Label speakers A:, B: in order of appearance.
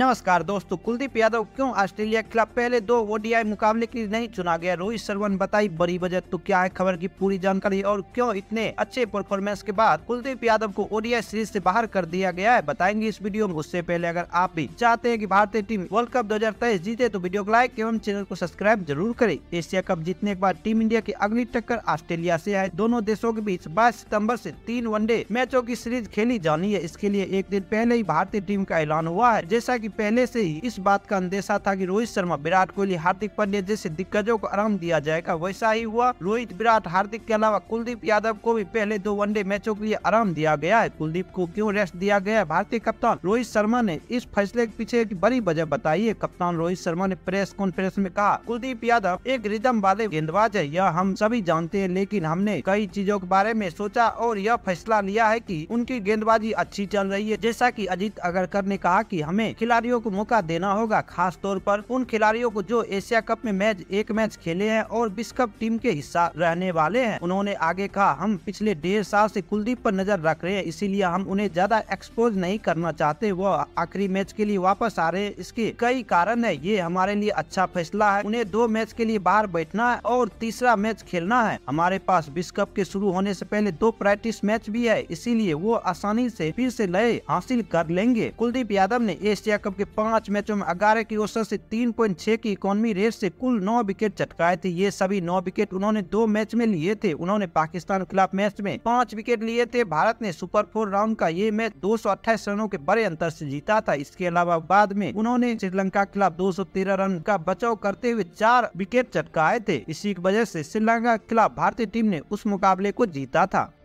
A: नमस्कार दोस्तों कुलदीप यादव क्यों ऑस्ट्रेलिया के खिलाफ पहले दो ओडीआई मुकाबले के लिए नहीं चुना गया रोहित शर्मा ने बताई बड़ी वजह तो क्या है खबर की पूरी जानकारी और क्यों इतने अच्छे परफॉर्मेंस के बाद कुलदीप यादव को ओडीआई सीरीज से बाहर कर दिया गया है बताएंगे इस वीडियो में उससे पहले अगर आप भी चाहते हैं की भारतीय टीम वर्ल्ड कप दो जीते तो वीडियो को लाइक एवं चैनल को सब्सक्राइब जरूर करे एशिया कप जीतने के बाद टीम इंडिया की अगली टक्कर ऑस्ट्रेलिया ऐसी है दोनों देशों के बीच बाईस सितम्बर ऐसी तीन वनडे मैचों की सीरीज खेली जानी है इसके लिए एक दिन पहले ही भारतीय टीम का ऐलान हुआ है जैसा की पहले से ही इस बात का अंदेशा था कि रोहित शर्मा विराट कोहली हार्दिक पांड्या जैसे दिग्गजों को आराम दिया जाएगा वैसा ही हुआ रोहित विराट हार्दिक के अलावा कुलदीप यादव को भी पहले दो वनडे मैचों के लिए आराम दिया गया है कुलदीप को क्यों रेस्ट दिया गया है भारतीय कप्तान रोहित शर्मा ने इस फैसले के पीछे एक बड़ी वजह बताई है कप्तान रोहित शर्मा ने प्रेस कॉन्फ्रेंस में कहा कुलदीप यादव एक रिदम वाले गेंदबाज है यह हम सभी जानते हैं लेकिन हमने कई चीजों के बारे में सोचा और यह फैसला लिया है की उनकी गेंदबाजी अच्छी चल रही है जैसा की अजीत अगरकर ने कहा की हमें खिलाड़ी खिलाड़ियों को मौका देना होगा खास तौर पर उन खिलाड़ियों को जो एशिया कप में मैच एक मैच खेले हैं और विश्व कप टीम के हिस्सा रहने वाले हैं उन्होंने आगे कहा हम पिछले डेढ़ साल से कुलदीप पर नजर रख रहे हैं इसीलिए हम उन्हें ज्यादा एक्सपोज नहीं करना चाहते वो आखिरी मैच के लिए वापस आ रहे हैं इसके कई कारण है ये हमारे लिए अच्छा फैसला है उन्हें दो मैच के लिए बाहर बैठना है और तीसरा मैच खेलना है हमारे पास विश्व कप के शुरू होने ऐसी पहले दो प्रैक्टिस मैच भी है इसीलिए वो आसानी ऐसी फिर ऐसी लय हासिल कर लेंगे कुलदीप यादव ने एशिया कप के पांच मैचों में अगारह की औसत से 3.6 की इकोनॉमी रेट से कुल नौ विकेट चटकाए थे ये सभी नौ विकेट उन्होंने दो मैच में लिए थे उन्होंने पाकिस्तान के खिलाफ मैच में पांच विकेट लिए थे भारत ने सुपर फोर राउंड का ये मैच दो रनों के बड़े अंतर से जीता था इसके अलावा बाद में उन्होंने श्रीलंका के खिलाफ तेरह रन का बचाव करते हुए चार विकेट चटकाए थे इसी की वजह से श्रीलंका के खिलाफ भारतीय टीम ने उस मुकाबले को जीता था